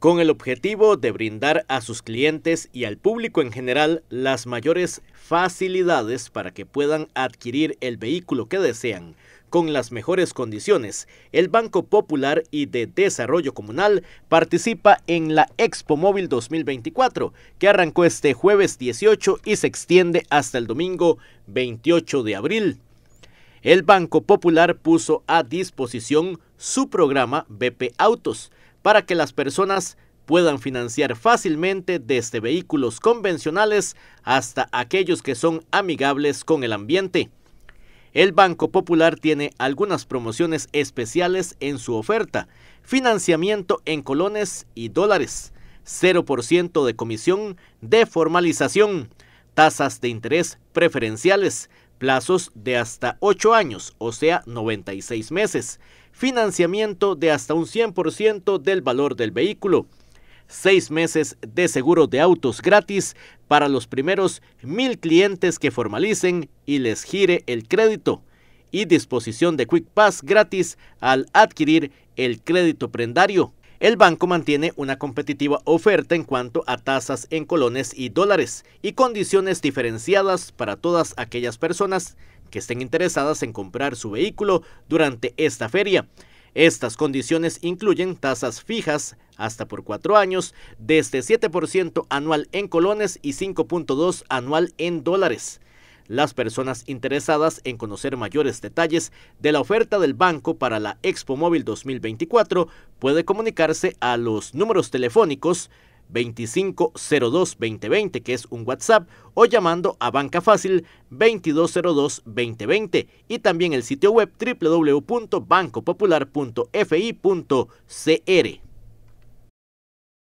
con el objetivo de brindar a sus clientes y al público en general las mayores facilidades para que puedan adquirir el vehículo que desean. Con las mejores condiciones, el Banco Popular y de Desarrollo Comunal participa en la Expo Móvil 2024, que arrancó este jueves 18 y se extiende hasta el domingo 28 de abril. El Banco Popular puso a disposición su programa BP Autos, para que las personas puedan financiar fácilmente desde vehículos convencionales hasta aquellos que son amigables con el ambiente. El Banco Popular tiene algunas promociones especiales en su oferta, financiamiento en colones y dólares, 0% de comisión de formalización, tasas de interés preferenciales, plazos de hasta 8 años, o sea, 96 meses, financiamiento de hasta un 100% del valor del vehículo, seis meses de seguro de autos gratis para los primeros mil clientes que formalicen y les gire el crédito, y disposición de Quick Pass gratis al adquirir el crédito prendario. El banco mantiene una competitiva oferta en cuanto a tasas en colones y dólares y condiciones diferenciadas para todas aquellas personas que estén interesadas en comprar su vehículo durante esta feria. Estas condiciones incluyen tasas fijas hasta por cuatro años, desde 7% este anual en colones y 5.2 anual en dólares. Las personas interesadas en conocer mayores detalles de la oferta del banco para la Expo Móvil 2024 puede comunicarse a los números telefónicos 2502-2020, que es un WhatsApp, o llamando a Banca Fácil 2202-2020 y también el sitio web www.bancopopular.fi.cr.